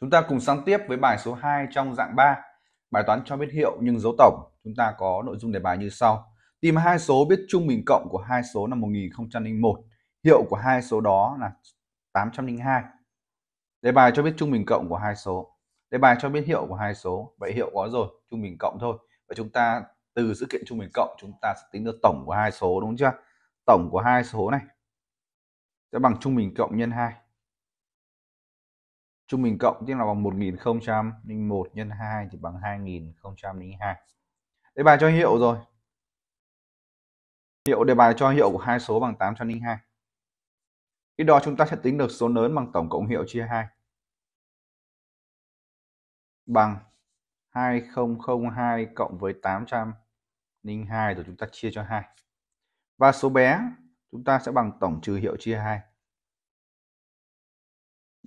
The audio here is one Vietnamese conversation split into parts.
Chúng ta cùng sang tiếp với bài số 2 trong dạng 3. Bài toán cho biết hiệu nhưng dấu tổng. Chúng ta có nội dung đề bài như sau. Tìm hai số biết trung bình cộng của hai số năm 1001. Hiệu của hai số đó là 802. Đề bài cho biết trung bình cộng của hai số. Đề bài cho biết hiệu của hai số. Vậy hiệu có rồi, trung bình cộng thôi. Và chúng ta từ sự kiện trung bình cộng chúng ta sẽ tính được tổng của hai số đúng chưa? Tổng của hai số này sẽ bằng trung bình cộng nhân 2 trung bình cộng tức là bằng 1001 nhân 2 thì bằng 2002. Đề bài cho hiệu rồi. Hiệu đề bài cho hiệu của hai số bằng 802. Khi đó chúng ta sẽ tính được số lớn bằng tổng cộng hiệu chia 2. Bằng 2002 cộng với 802 rồi chúng ta chia cho 2. Và số bé chúng ta sẽ bằng tổng trừ hiệu chia 2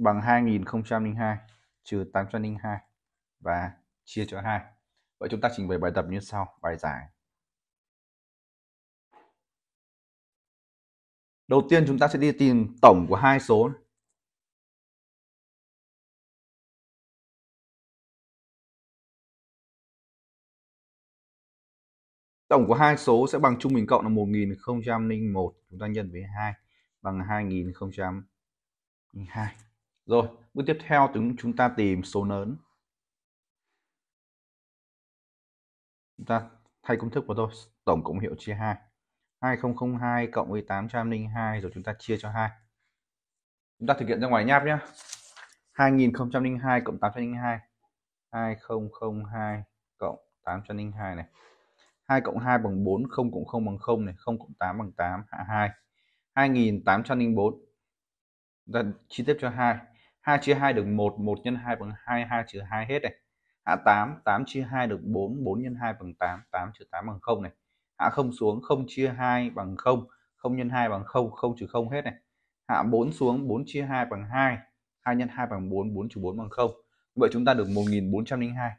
bằng 2002 trừ 802 và chia cho 2. Vậy chúng ta trình bày bài tập như sau, bài giải. Đầu tiên chúng ta sẽ đi tìm tổng của hai số. Tổng của hai số sẽ bằng trung bình cộng là 1001, chúng ta nhân với 2 bằng 2002. Rồi, bước tiếp theo chúng chúng ta tìm số lớn. Chúng ta thay công thức vào tôi, tổng cộng hiệu chia 2. 2002 cộng với 802 rồi chúng ta chia cho 2. Chúng ta thực hiện ra ngoài nháp nhé. 2002 cộng 802. 2002 cộng 802 này. 2 cộng 2 bằng 4, 0 cộng 0 bằng 0 này, 0 cộng 8 bằng 8, hạ 2. 2804. Chúng ta chia tiếp cho 2. 2 chia 2 được 1, 1 nhân 2 bằng 2, 2 trừ 2 hết này. Hạ 8, 8 chia 2 được 4, 4 nhân 2 bằng 8, 8 trừ 8 bằng 0 này. Hạ 0 xuống 0 chia 2 bằng 0, 0 nhân 2 bằng 0, 0 trừ 0 hết này. Hạ 4 xuống 4 chia 2 bằng 2, 2 nhân 2 bằng 4, 4 trừ 4 bằng 0. Vậy chúng ta được 1402.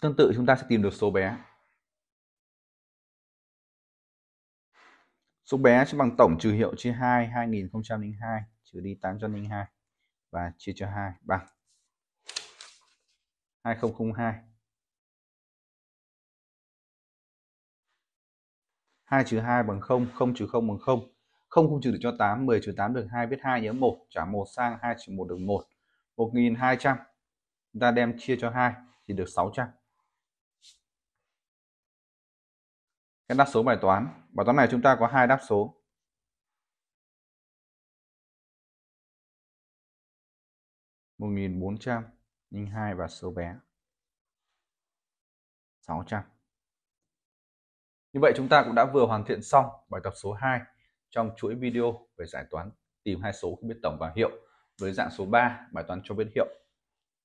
Tương tự chúng ta sẽ tìm được số bé Số bé sẽ bằng tổng trừ hiệu chia 2 2002 trừ đi 802 và chia cho 2 bằng 2002. 2 trừ 2 bằng 0, 0 trừ 0 bằng 0. 0 không trừ được cho 8, 10 trừ 8 được 2 viết 2 nhớ 1, trả 1 sang 2 trừ 1 được 1. 1200. Chúng ta đem chia cho 2 thì được 600. cái đáp số bài toán bài toán này chúng ta có hai đáp số một nghìn bốn trăm linh hai và số bé sáu trăm như vậy chúng ta cũng đã vừa hoàn thiện xong bài tập số hai trong chuỗi video về giải toán tìm hai số không biết tổng và hiệu với dạng số ba bài toán cho biết hiệu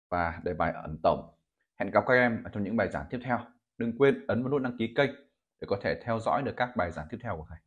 và đề bài ẩn tổng. Hẹn gặp các em ở trong những bài giảng tiếp theo. Đừng quên ấn vào nút đăng ký kênh để có thể theo dõi được các bài giảng tiếp theo của thầy